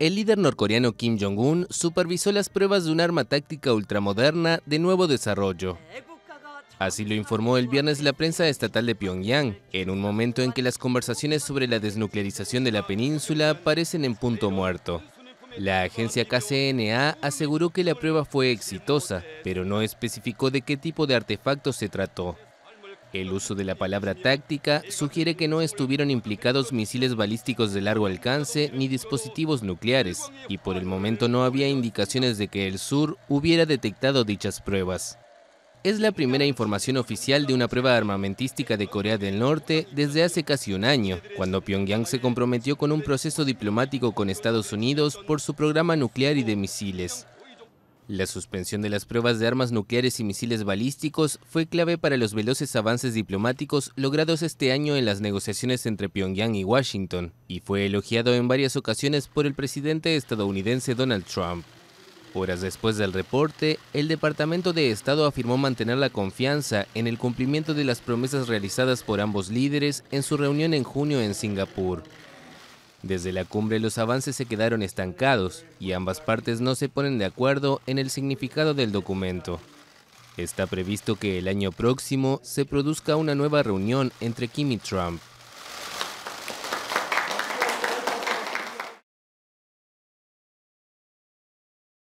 El líder norcoreano Kim Jong-un supervisó las pruebas de un arma táctica ultramoderna de nuevo desarrollo. Así lo informó el viernes la prensa estatal de Pyongyang, en un momento en que las conversaciones sobre la desnuclearización de la península parecen en punto muerto. La agencia KCNA aseguró que la prueba fue exitosa, pero no especificó de qué tipo de artefacto se trató. El uso de la palabra táctica sugiere que no estuvieron implicados misiles balísticos de largo alcance ni dispositivos nucleares, y por el momento no había indicaciones de que el sur hubiera detectado dichas pruebas. Es la primera información oficial de una prueba armamentística de Corea del Norte desde hace casi un año, cuando Pyongyang se comprometió con un proceso diplomático con Estados Unidos por su programa nuclear y de misiles. La suspensión de las pruebas de armas nucleares y misiles balísticos fue clave para los veloces avances diplomáticos logrados este año en las negociaciones entre Pyongyang y Washington, y fue elogiado en varias ocasiones por el presidente estadounidense Donald Trump. Horas después del reporte, el Departamento de Estado afirmó mantener la confianza en el cumplimiento de las promesas realizadas por ambos líderes en su reunión en junio en Singapur. Desde la cumbre los avances se quedaron estancados y ambas partes no se ponen de acuerdo en el significado del documento. Está previsto que el año próximo se produzca una nueva reunión entre Kim y Trump.